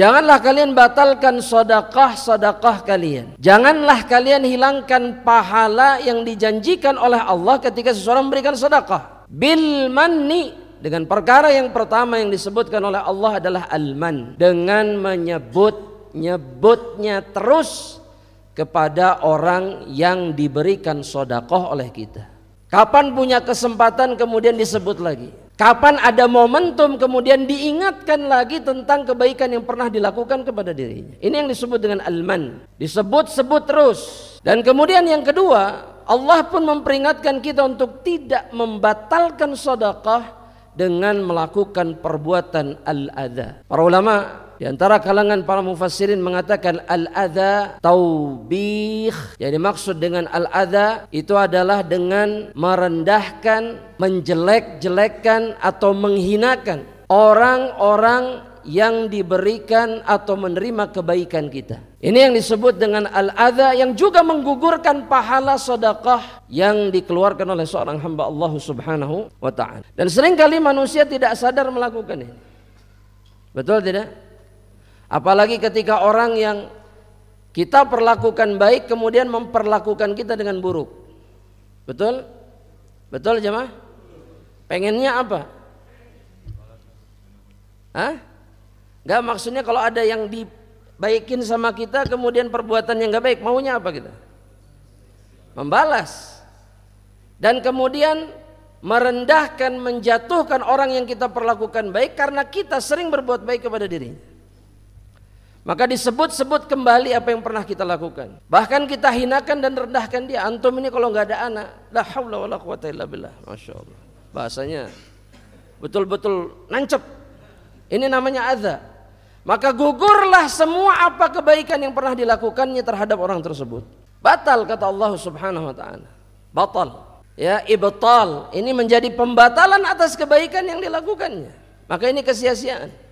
Janganlah kalian batalkan sodakah-sodakah kalian. Janganlah kalian hilangkan pahala yang dijanjikan oleh Allah ketika seseorang memberikan sodakah. Bil manni dengan perkara yang pertama yang disebutkan oleh Allah adalah alman dengan menyebut nyebutnya terus kepada orang yang diberikan sodakah oleh kita. Kapan punya kesempatan kemudian disebut lagi. Kapan ada momentum kemudian diingatkan lagi tentang kebaikan yang pernah dilakukan kepada dirinya. Ini yang disebut dengan alman. Disebut-sebut terus. Dan kemudian yang kedua, Allah pun memperingatkan kita untuk tidak membatalkan sedekah dengan melakukan perbuatan al-adha. Para ulama di antara kalangan para mufassirin mengatakan al-adha taubih. Jadi maksud dengan al-adha itu adalah dengan merendahkan, menjelek-jelekan atau menghinakan orang-orang yang diberikan atau menerima kebaikan kita. Ini yang disebut dengan al-adha yang juga menggugurkan pahala sedekah yang dikeluarkan oleh seorang hamba Allah Subhanahu wa taala. Dan seringkali manusia tidak sadar melakukan ini. Betul tidak? Apalagi ketika orang yang kita perlakukan baik kemudian memperlakukan kita dengan buruk. Betul? Betul jemaah? Pengennya apa? Hah? Gak maksudnya kalau ada yang dibaikin sama kita kemudian perbuatan yang gak baik maunya apa kita? Membalas dan kemudian merendahkan menjatuhkan orang yang kita perlakukan baik karena kita sering berbuat baik kepada dirinya. Maka disebut-sebut kembali apa yang pernah kita lakukan. Bahkan kita hinakan dan rendahkan dia. Antum ini kalau nggak ada anak, la haula wala quwata illa billah. Masya Allah. Bahasanya betul-betul nancep. Ini namanya adza. Maka gugurlah semua apa kebaikan yang pernah dilakukannya terhadap orang tersebut. Batal kata Allah Subhanahu wa taala. Batal. Ya, ibtal. Ini menjadi pembatalan atas kebaikan yang dilakukannya. Maka ini kesia-siaan.